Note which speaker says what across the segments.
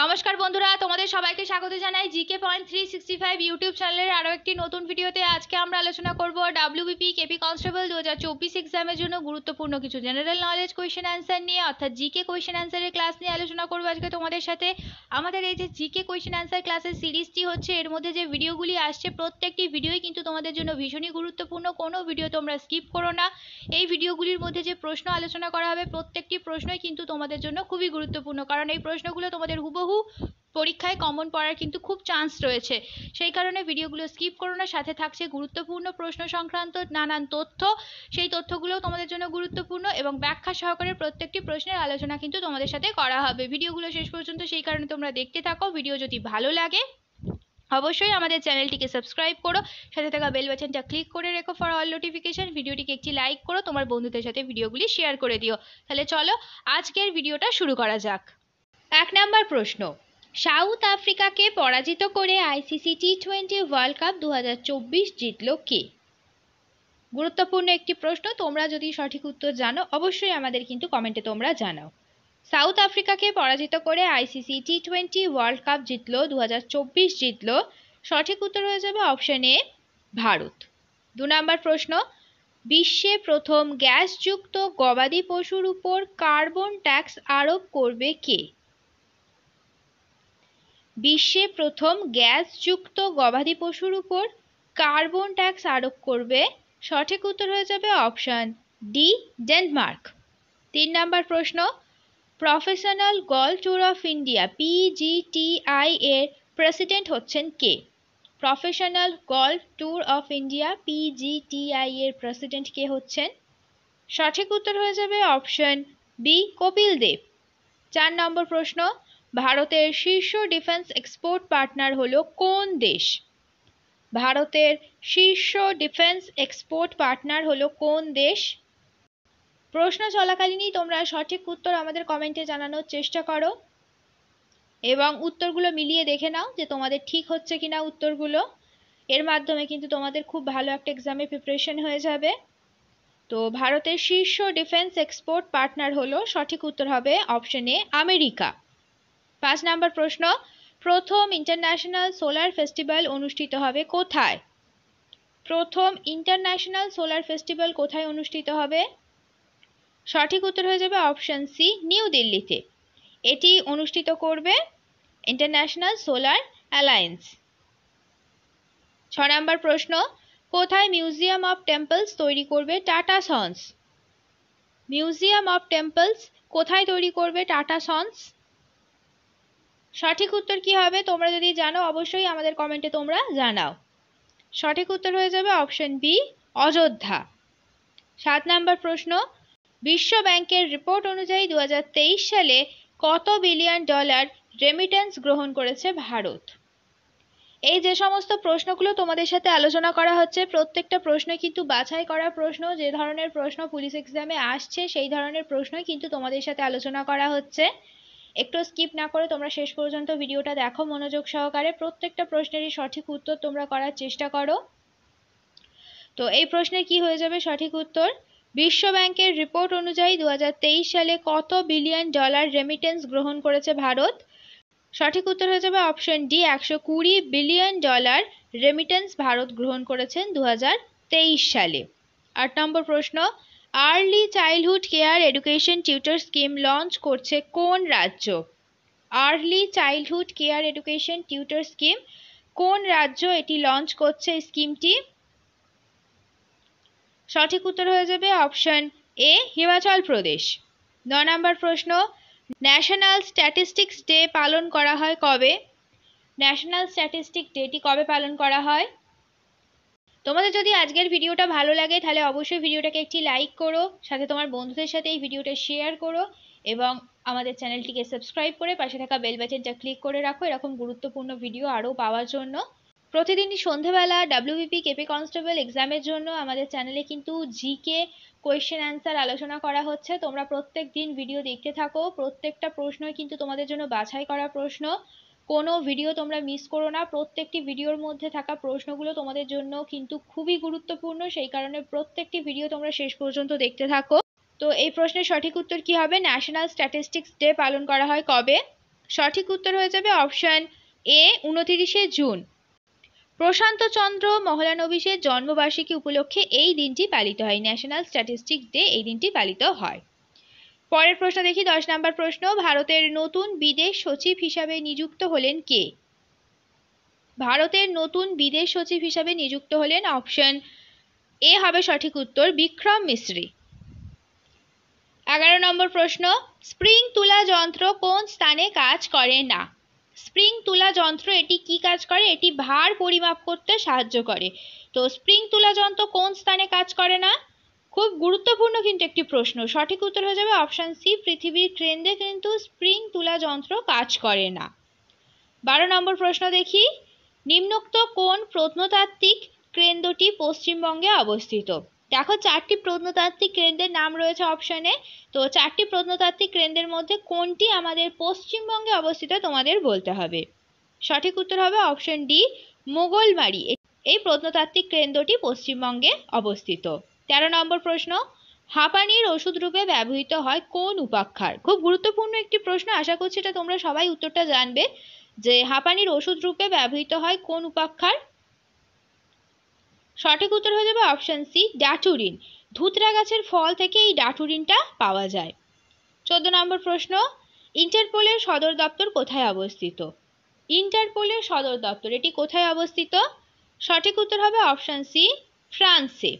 Speaker 1: নমস্কার বন্ধুরা তোমাদের সবাইকে স্বাগত জানাই GK point three sixty five YouTube চ্যানেলের আরও একটি নতুন ভিডিওতে আজকে আমরা আলোচনা করব ডাব্লিউবিপি কেপি কনস্টেবল দু হাজার চব্বিশ এক্সামের জন্য গুরুত্বপূর্ণ কিছু জেনারেল নলেজ কোয়েশ্চেন অ্যান্সার নিয়ে অর্থাৎ জিকে কোয়েশ্চেন অ্যান্সারের ক্লাস নিয়ে আলোচনা করবো আজকে তোমাদের সাথে আমাদের এই যে জিকে কোয়েশ্চেন অ্যান্সার ক্লাসের সিরিজটি হচ্ছে এর মধ্যে যে ভিডিওগুলি আসছে প্রত্যেকটি ভিডিওই কিন্তু তোমাদের জন্য ভীষণই গুরুত্বপূর্ণ কোনো ভিডিও তোমরা স্কিপ করো না এই ভিডিওগুলির মধ্যে যে প্রশ্ন আলোচনা করা হবে প্রত্যেকটি প্রশ্নই কিন্তু তোমাদের জন্য খুবই গুরুত্বপূর্ণ কারণ এই প্রশ্নগুলো তোমাদের হুব হুবহু পরীক্ষায় কমন পড়ার কিন্তু খুব চান্স রয়েছে সেই কারণে ভিডিওগুলো স্কিপ করো না সাথে থাকছে গুরুত্বপূর্ণ প্রশ্ন সংক্রান্ত নানান তথ্য সেই তথ্যগুলো তোমাদের জন্য গুরুত্বপূর্ণ এবং ব্যাখ্যা সহকারে প্রত্যেকটি প্রশ্নের আলোচনা কিন্তু তোমাদের সাথে করা হবে ভিডিওগুলো শেষ পর্যন্ত সেই কারণে তোমরা দেখতে থাকো ভিডিও যদি ভালো লাগে অবশ্যই আমাদের চ্যানেলটিকে সাবস্ক্রাইব করো সাথে থাকা বেল বাটনটা ক্লিক করে রেখো ফর অল নোটিফিকেশন ভিডিওটিকে একটি লাইক করো তোমার বন্ধুদের সাথে ভিডিওগুলি শেয়ার করে দিও তাহলে চলো আজকের ভিডিওটা শুরু করা যাক এক নম্বর প্রশ্ন সাউথ আফ্রিকাকে পরাজিত করে ICC T twenty world cup দু জিতল কে গুরুত্বপূর্ণ একটি প্রশ্ন তোমরা যদি সঠিক উত্তর জানো অবশ্যই আমাদের কিন্তু কমেন্টে তোমরা জানাও সাউথ আফ্রিকাকে পরাজিত করে ICC T twenty world cup জিতল দু জিতল সঠিক উত্তর হয়ে যাবে অপশন এ ভারত দু নম্বর প্রশ্ন বিশ্বে প্রথম গ্যাসযুক্ত গবাদি পশুর উপর কার্বন ট্যাক্স আরোপ করবে কে বিশ্বে প্রথম গ্যাসযুক্ত গবাদি পশুর উপর কার্বন ট্যাক্স আরোপ করবে সঠিক উত্তর হয়ে যাবে অপশান ডি ডেনমার্ক তিন নাম্বার প্রশ্ন professional golf tour of India PGTI এর প্রেসিডেন্ট হচ্ছেন কে professional golf tour of India PGTI এর প্রেসিডেন্ট কে হচ্ছেন সঠিক উত্তর হয়ে যাবে অপশন বি কপিল দেব চার নম্বর প্রশ্ন ভারতের শীর্ষ ডিফেন্স এক্সপোর্ট পার্টনার হলো কোন দেশ ভারতের শীর্ষ ডিফেন্স এক্সপোর্ট পার্টনার হলো কোন দেশ প্রশ্ন চলাকালীনই তোমরা সঠিক উত্তর আমাদের কমেন্টে জানানোর চেষ্টা করো এবং উত্তরগুলো মিলিয়ে দেখে নাও যে তোমাদের ঠিক হচ্ছে কিনা উত্তরগুলো এর মাধ্যমে কিন্তু তোমাদের খুব ভালো একটা এক্সামে প্রিপারেশন হয়ে যাবে তো ভারতের শীর্ষ ডিফেন্স এক্সপোর্ট পার্টনার হলো সঠিক উত্তর হবে অপশন এ আমেরিকা পাঁচ নাম্বার প্রশ্ন প্রথম ইন্টারন্যাশনাল সোলার ফেস্টিভ্যাল অনুষ্ঠিত হবে কোথায় প্রথম ইন্টারন্যাশনাল সোলার ফেস্টিভ্যাল কোথায় অনুষ্ঠিত হবে সঠিক উত্তর হয়ে যাবে অপশন সি নিউ দিল্লিতে এটি অনুষ্ঠিত করবে ইন্টারন্যাশনাল সোলার অ্যালায়েন্স ছ নম্বর প্রশ্ন কোথায় মিউজিয়াম অফ টেম্পলস তৈরি করবে Tata sons museum of temples কোথায় তৈরি করবে টাটা সন্স সঠিক উত্তর কি হবে তোমরা যদি জানো অবশ্যই আমাদের কমেন্টে তোমরা জানাও সঠিক উত্তর হয়ে যাবে অপশন বি অযোধ্যা সাত নাম্বার প্রশ্ন বিশ্ব ব্যাংকের রিপোর্ট অনুযায়ী দু সালে কত বিলিয়ন ডলার রেমিটেন্স গ্রহণ করেছে ভারত এই যে সমস্ত প্রশ্নগুলো তোমাদের সাথে আলোচনা করা হচ্ছে প্রত্যেকটা প্রশ্ন কিন্তু বাছাই করা প্রশ্ন যে ধরনের প্রশ্ন পুলিশ এক্সামে আসছে সেই ধরনের প্রশ্নই কিন্তু তোমাদের সাথে আলোচনা করা হচ্ছে একটু স্কিপ না করে তোমরা শেষ পর্যন্ত ভিডিওটা দেখো মনোযোগ সহকারে প্রত্যেকটা প্রশ্নেরই সঠিক উত্তর তোমরা করার চেষ্টা করো তো এই প্রশ্নে কি হয়ে যাবে সঠিক উত্তর বিশ্ব ব্যাংকের রিপোর্ট অনুযায়ী দু সালে কত বিলিয়ন ডলার রেমিটেন্স গ্রহণ করেছে ভারত সঠিক উত্তর হয়ে যাবে অপশন ডি একশো কুড়ি বিলিয়ন ডলার রেমিটেন্স ভারত গ্রহণ করেছেন দু সালে আট নম্বর প্রশ্ন early childhood care education tutor scheme launch করছে কোন রাজ্য early childhood care education tutor scheme কোন রাজ্য এটি লঞ্চ করছে স্কিমটি সঠিক উত্তর হয়ে যাবে অপশন এ হিমাচল প্রদেশ ন নম্বর প্রশ্ন ন্যাশনাল স্ট্যাটিস্টিক্স ডে পালন করা হয় কবে ন্যাশনাল স্ট্যাটিস্টিক ডেটি কবে পালন করা হয় তোমাদের যদি আজকের ভিডিওটা ভালো লাগে তাহলে অবশ্যই ভিডিওটাকে একটি লাইক করো সাথে তোমার বন্ধুদের সাথে এই ভিডিওটা শেয়ার করো এবং আমাদের চ্যানেলটিকে সাবস্ক্রাইব করে পাশে থাকা বেল বাটনটা ক্লিক করে রাখো এরকম গুরুত্বপূর্ণ ভিডিও আরও পাওয়ার জন্য প্রতিদিনই সন্ধেবেলা ডাব্লিউবিপি কেপি কনস্টেবল এক্সামের জন্য আমাদের চ্যানেলে কিন্তু জিকে কোয়েশ্চেন অ্যান্সার আলোচনা করা হচ্ছে তোমরা প্রত্যেক দিন ভিডিও দেখতে থাকো প্রত্যেকটা প্রশ্নই কিন্তু তোমাদের জন্য বাছাই করা প্রশ্ন কোনো ভিডিও তোমরা মিস করো না প্রত্যেকটি ভিডিওর মধ্যে থাকা প্রশ্নগুলো তোমাদের জন্য কিন্তু খুবই গুরুত্বপূর্ণ সেই কারণে প্রত্যেকটি ভিডিও তোমরা শেষ পর্যন্ত দেখতে থাকো তো এই প্রশ্নের সঠিক উত্তর কি হবে ন্যাশনাল স্ট্যাটিস্টিক্স ডে পালন করা হয় কবে সঠিক উত্তর হয়ে যাবে অপশন এ উনতিরিশে জুন প্রশান্ত চন্দ্র মহলানবিশের জন্মবার্ষিকী উপলক্ষে এই দিনটি পালিত হয় ন্যাশনাল স্ট্যাটিস্টিক্স ডে এই দিনটি পালিত হয় পরের প্রশ্ন দেখি দশ নম্বর প্রশ্ন ভারতের নতুন বিদেশ সচিব হিসাবে নিযুক্ত হলেন কে ভারতের নতুন বিদেশ সচিব হিসাবে নিযুক্ত হলেন অপশন এ হবে সঠিক উত্তর বিক্রম মিশ্রী এগারো নম্বর প্রশ্ন স্প্রিং তুলা যন্ত্র কোন স্থানে কাজ করে না স্প্রিং তুলা যন্ত্র এটি কি কাজ করে এটি ভার পরিমাপ করতে সাহায্য করে তো স্প্রিং তুলা যন্ত্র কোন স্থানে কাজ করে না খুব গুরুত্বপূর্ণ কিন্তু একটি প্রশ্ন সঠিক উত্তর হয়ে যাবে অপশান সি পৃথিবীর কেন্দ্রে কিন্তু স্প্রিং তুলা যন্ত্র কাজ করে না বারো নম্বর প্রশ্ন দেখি নিম্নোক্ত কোন প্রত্নতাত্ত্বিক কেন্দ্রটি পশ্চিমবঙ্গে অবস্থিত দেখো চারটি প্রত্নতাত্ত্বিক কেন্দ্রের নাম রয়েছে অপশনে তো চারটি প্রত্নতাত্ত্বিক কেন্দ্রের মধ্যে কোনটি আমাদের পশ্চিমবঙ্গে অবস্থিত তোমাদের বলতে হবে সঠিক উত্তর হবে অপশন ডি মোগলবাড়ি এই প্রত্নতাত্ত্বিক কেন্দ্রটি পশ্চিমবঙ্গে অবস্থিত তেরো নম্বর প্রশ্ন হাঁপানির ওষুধ রূপে ব্যবহৃত হয় কোন উপাক্ষার খুব গুরুত্বপূর্ণ একটি প্রশ্ন আশা করছি এটা তোমরা সবাই উত্তরটা জানবে যে হাঁপানির ওষুধ রূপে ব্যবহৃত হয় কোন উপাক্ষার সঠিক উত্তর হয়ে যাবে অপশন সি ডাটুরিন ধুতরা গাছের ফল থেকে এই ডাটুরিনটা পাওয়া যায় চোদ্দ নম্বর প্রশ্ন ইন্টারপোলের সদর দপ্তর কোথায় অবস্থিত ইন্টারপোলের সদর দপ্তর এটি কোথায় অবস্থিত সঠিক উত্তর হবে অপশন সি ফ্রান্সে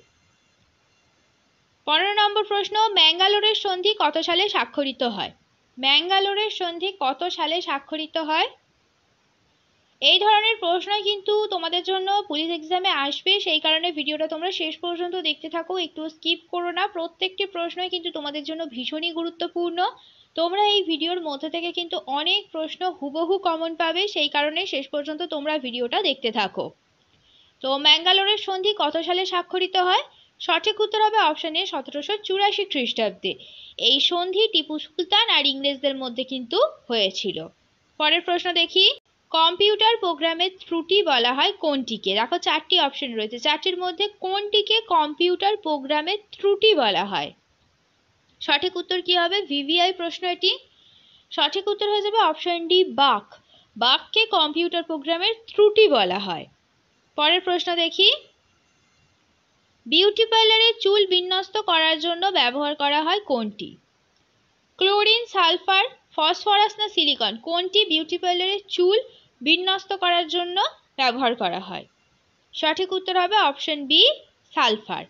Speaker 1: পনেরো নম্বর প্রশ্ন ম্যাঙ্গালোরের সন্ধি কত সালে স্বাক্ষরিত হয় ম্যাঙ্গালোরের সন্ধি কত সালে স্বাক্ষরিত হয় এই ধরনের প্রশ্ন কিন্তু তোমাদের জন্য পুলিশ এক্সামে আসবে সেই কারণে ভিডিওটা তোমরা শেষ পর্যন্ত দেখতে থাকো একটু স্কিপ করো না প্রত্যেকটি প্রশ্নই কিন্তু তোমাদের জন্য ভীষণই গুরুত্বপূর্ণ তোমরা এই ভিডিওর মধ্যে থেকে কিন্তু অনেক প্রশ্ন হুবহু কমন পাবে সেই কারণে শেষ পর্যন্ত তোমরা ভিডিওটা দেখতে থাকো তো ম্যাঙ্গালোরের সন্ধি কত সালে স্বাক্ষরিত হয় সঠিক উত্তর হবে অপশানে সতেরোশো চুরাশি খ্রিস্টাব্দে এই সন্ধি টিপু সুলতান আর ইংরেজদের মধ্যে কিন্তু হয়েছিল পরের প্রশ্ন দেখি কম্পিউটার প্রোগ্রামের ত্রুটি বলা হয় কোনটিকে দেখো চারটি অপশন রয়েছে চারটির মধ্যে কোনটিকে কম্পিউটার প্রোগ্রামের ত্রুটি বলা হয় সঠিক উত্তর কি হবে ভিভিআই প্রশ্ন এটি সঠিক উত্তর হয়ে যাবে অপশন ডি বাক বাককে কম্পিউটার প্রোগ্রামের ত্রুটি বলা হয় পরের প্রশ্ন দেখি বিউটি পার্লারে চুল বিন্যস্ত করার জন্য ব্যবহার করা হয় কোনটি ক্লোরিন সালফার ফসফরাস না সিলিকন কোনটি বিউটি পার্লারে চুল বিন্যস্ত করার জন্য ব্যবহার করা হয় সঠিক উত্তর হবে অপশন বি সালফার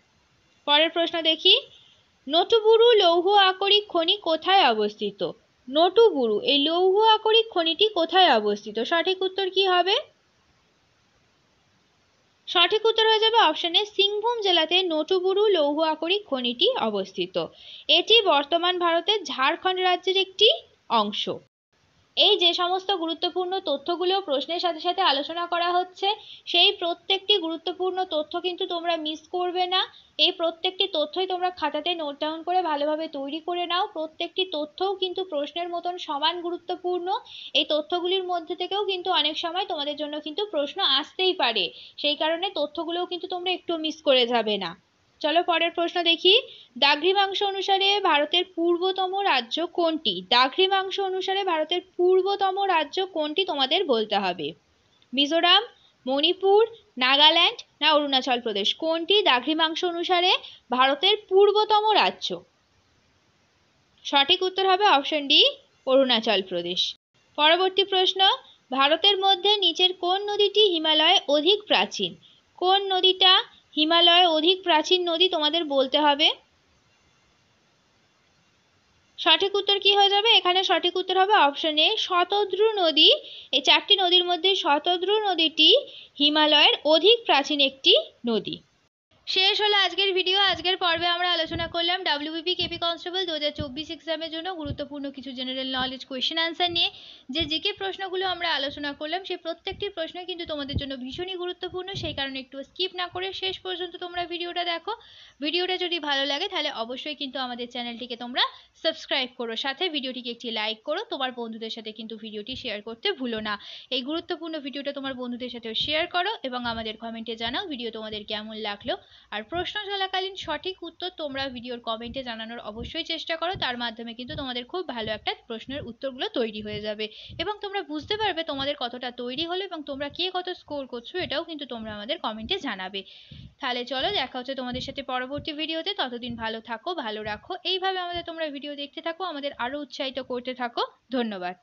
Speaker 1: পরের প্রশ্ন দেখি নটুবুরু লৌহ আকরিক খনি কোথায় অবস্থিত নটুবুরু এই লৌহ আকরিক খনিটি কোথায় অবস্থিত সঠিক উত্তর কি হবে সঠিক উত্তর হয়ে যাবে অপশন এ সিংভূম জেলাতে নটুবুরু লৌহুয়াকড়ি খনিটি অবস্থিত এটি বর্তমান ভারতের ঝাড়খণ্ড রাজ্যের একটি অংশ এই যে সমস্ত গুরুত্বপূর্ণ তথ্যগুলো প্রশ্নের সাথে সাথে আলোচনা করা হচ্ছে সেই প্রত্যেকটি গুরুত্বপূর্ণ তথ্য কিন্তু তোমরা মিস করবে না এই প্রত্যেকটি তথ্যই তোমরা খাতাতে নোট ডাউন করে ভালোভাবে তৈরি করে নাও প্রত্যেকটি তথ্যও কিন্তু প্রশ্নের মতন সমান গুরুত্বপূর্ণ এই তথ্যগুলির মধ্যে থেকেও কিন্তু অনেক সময় তোমাদের জন্য কিন্তু প্রশ্ন আসতেই পারে সেই কারণে তথ্যগুলোও কিন্তু তোমরা একটু মিস করে যাবে না চলো পরের প্রশ্ন দেখি দ্রাঘিমাংশ অনুসারে ভারতের পূর্বতম রাজ্য কোনটি দ্রাঘিমাংশ অনুসারে ভারতের পূর্বতম রাজ্য কোনটি তোমাদের বলতে হবে মিজোরাম মণিপুর নাগাল্যান্ড না অরুণাচল প্রদেশ কোনটি দ্রাঘিমাংশ অনুসারে ভারতের পূর্বতম রাজ্য সঠিক উত্তর হবে অপশন ডি অরুণাচল প্রদেশ পরবর্তী প্রশ্ন ভারতের মধ্যে নিচের কোন নদীটি হিমালয়ে অধিক প্রাচীন কোন নদীটা হিমালয়ের অধিক প্রাচীন নদী তোমাদের বলতে হবে সঠিক উত্তর কি হয়ে যাবে এখানে সঠিক উত্তর হবে অপশন এ শতদ্রু নদী এই চারটি নদীর মধ্যে শতদ্রু নদীটি হিমালয়ের অধিক প্রাচীন একটি নদী শেষ হলো আজকের ভিডিও আজকের পর্বে আমরা আলোচনা করলাম ডাব্লিউবিপি কেপি কনস্টেবল দু হাজার চব্বিশ এক্সামের জন্য গুরুত্বপূর্ণ কিছু জেনারেল নলেজ কোয়েশ্চেন আনসার নিয়ে যে জিকে প্রশ্নগুলো আমরা আলোচনা করলাম সেই প্রত্যেকটি প্রশ্ন কিন্তু তোমাদের জন্য ভীষণই গুরুত্বপূর্ণ সেই কারণে একটু স্কিপ না করে শেষ পর্যন্ত তোমরা ভিডিওটা দেখো ভিডিওটা যদি ভালো লাগে তাহলে অবশ্যই কিন্তু আমাদের চ্যানেলটিকে তোমরা সাবস্ক্রাইব করো সাথে ভিডিওটিকে একটি লাইক করো তোমার বন্ধুদের সাথে কিন্তু ভিডিওটি শেয়ার করতে ভুলো না এই গুরুত্বপূর্ণ ভিডিওটা তোমার বন্ধুদের সাথেও শেয়ার করো এবং আমাদের কমেন্টে জানাও ভিডিও তোমাদের কেমন লাগলো আর প্রশ্ন চলাকালীন সঠিক উত্তর তোমরা ভিডিওর কমেন্টে জানানোর অবশ্যই চেষ্টা করো তার মাধ্যমে কিন্তু তোমাদের খুব ভালো একটা প্রশ্নের উত্তরগুলো তৈরি হয়ে যাবে এবং তোমরা বুঝতে পারবে তোমাদের কতটা তৈরি হলো এবং তোমরা কে কত স্কোর করছো এটাও কিন্তু তোমরা আমাদের কমেন্টে জানাবে তাহলে চলো দেখা হচ্ছে তোমাদের সাথে পরবর্তী ভিডিওতে ততদিন ভালো থাকো ভালো রাখো এইভাবে আমাদের তোমরা ভিডিও দেখতে থাকো আমাদের আরও উৎসাহিত করতে থাকো ধন্যবাদ